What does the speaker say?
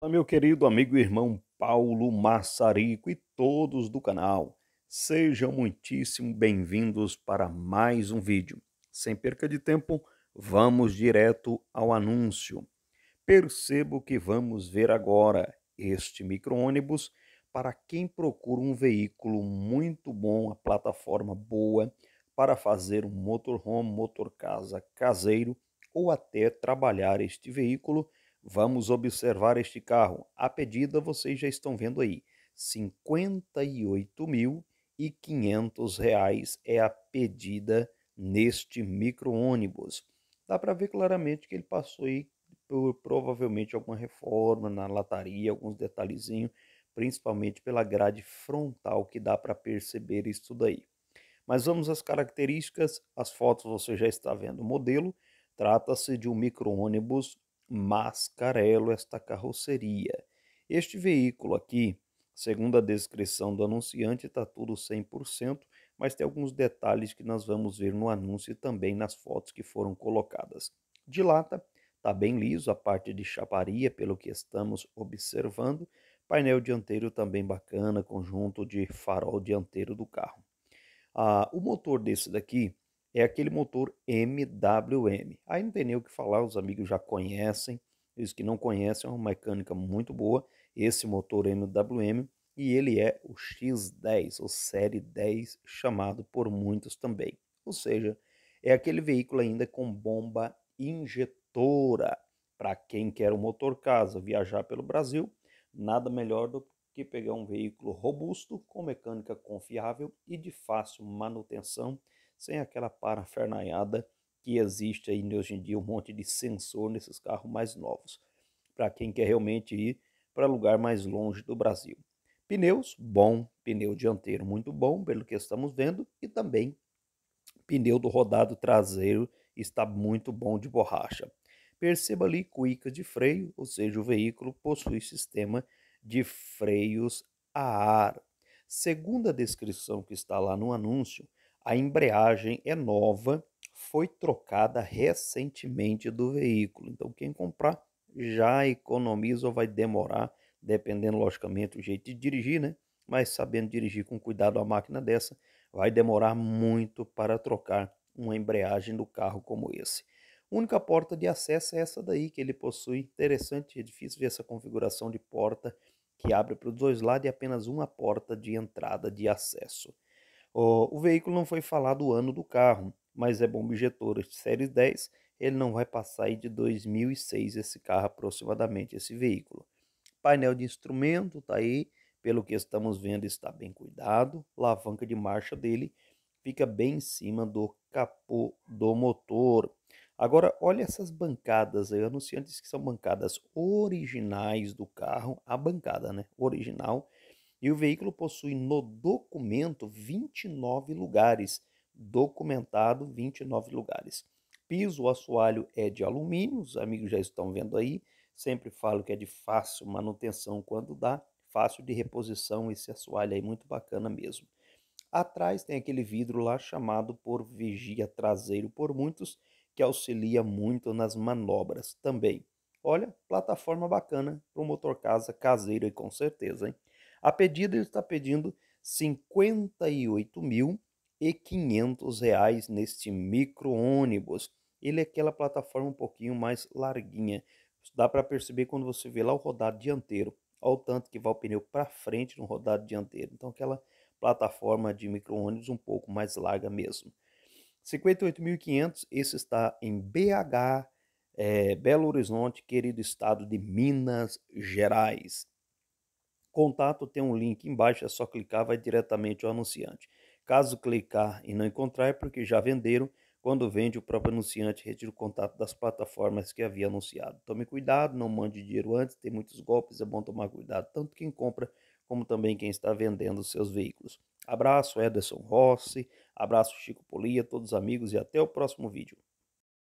Olá, meu querido amigo e irmão Paulo Massarico e todos do canal. Sejam muitíssimo bem-vindos para mais um vídeo. Sem perca de tempo, vamos direto ao anúncio. Percebo que vamos ver agora este micro-ônibus para quem procura um veículo muito bom, a plataforma boa para fazer um motorhome, casa, caseiro ou até trabalhar este veículo Vamos observar este carro. A pedida vocês já estão vendo aí. R$ 58.500 é a pedida neste micro-ônibus. Dá para ver claramente que ele passou aí por provavelmente alguma reforma na lataria, alguns detalhezinhos, principalmente pela grade frontal que dá para perceber isso daí. Mas vamos às características, as fotos você já está vendo o modelo. Trata-se de um micro-ônibus mascarelo esta carroceria. Este veículo aqui, segundo a descrição do anunciante, está tudo 100%, mas tem alguns detalhes que nós vamos ver no anúncio e também nas fotos que foram colocadas. De lata, está bem liso a parte de chaparia, pelo que estamos observando. Painel dianteiro também bacana, conjunto de farol dianteiro do carro. Ah, o motor desse daqui é aquele motor MWM. Aí não tem nem o que falar, os amigos já conhecem, os que não conhecem, é uma mecânica muito boa, esse motor MWM, e ele é o X10, ou Série 10, chamado por muitos também. Ou seja, é aquele veículo ainda com bomba injetora. Para quem quer um motor casa viajar pelo Brasil, nada melhor do que pegar um veículo robusto, com mecânica confiável e de fácil manutenção sem aquela parafernalhada que existe aí hoje em dia, um monte de sensor nesses carros mais novos, para quem quer realmente ir para lugar mais longe do Brasil. Pneus, bom, pneu dianteiro muito bom, pelo que estamos vendo, e também pneu do rodado traseiro está muito bom de borracha. Perceba ali cuica de freio, ou seja, o veículo possui sistema de freios a ar. Segundo a descrição que está lá no anúncio, a embreagem é nova, foi trocada recentemente do veículo. Então, quem comprar já economiza ou vai demorar, dependendo, logicamente, do jeito de dirigir, né? Mas sabendo dirigir com cuidado a máquina dessa, vai demorar muito para trocar uma embreagem do carro como esse. A única porta de acesso é essa daí que ele possui. Interessante, é difícil ver essa configuração de porta que abre para os dois lados e apenas uma porta de entrada de acesso. O, veículo não foi falado o ano do carro, mas é bomba injetora de série 10. Ele não vai passar de 2006 esse carro aproximadamente, esse veículo. Painel de instrumento tá aí, pelo que estamos vendo está bem cuidado. Alavanca de marcha dele fica bem em cima do capô do motor. Agora, olha essas bancadas aí. Eu anunciei antes que são bancadas originais do carro. A bancada, né? Original e o veículo possui no documento 29 lugares, documentado 29 lugares. Piso, o assoalho é de alumínio, os amigos já estão vendo aí. Sempre falo que é de fácil manutenção quando dá, fácil de reposição esse assoalho aí, muito bacana mesmo. Atrás tem aquele vidro lá chamado por vigia traseiro por muitos, que auxilia muito nas manobras também. Olha, plataforma bacana para o motor casa caseiro e com certeza, hein? A pedida ele está pedindo R$ 58.500 neste micro-ônibus. Ele é aquela plataforma um pouquinho mais larguinha. Dá para perceber quando você vê lá o rodado dianteiro. Olha o tanto que vai o pneu para frente no rodado dianteiro. Então aquela plataforma de micro-ônibus um pouco mais larga mesmo. 58.500, esse está em BH, é, eh, Belo Horizonte, querido estado de Minas Gerais. Contato tem um link embaixo, é só clicar, vai diretamente ao anunciante. Caso clicar e não encontrar, é porque já venderam. Quando vende, o próprio anunciante retira o contato das plataformas que havia anunciado. Tome cuidado, não mande dinheiro antes, tem muitos golpes, é bom tomar cuidado, tanto quem compra como também quem está vendendo seus veículos. Abraço, Ederson Rossi, abraço, Chico Polia, todos os amigos e até o próximo vídeo.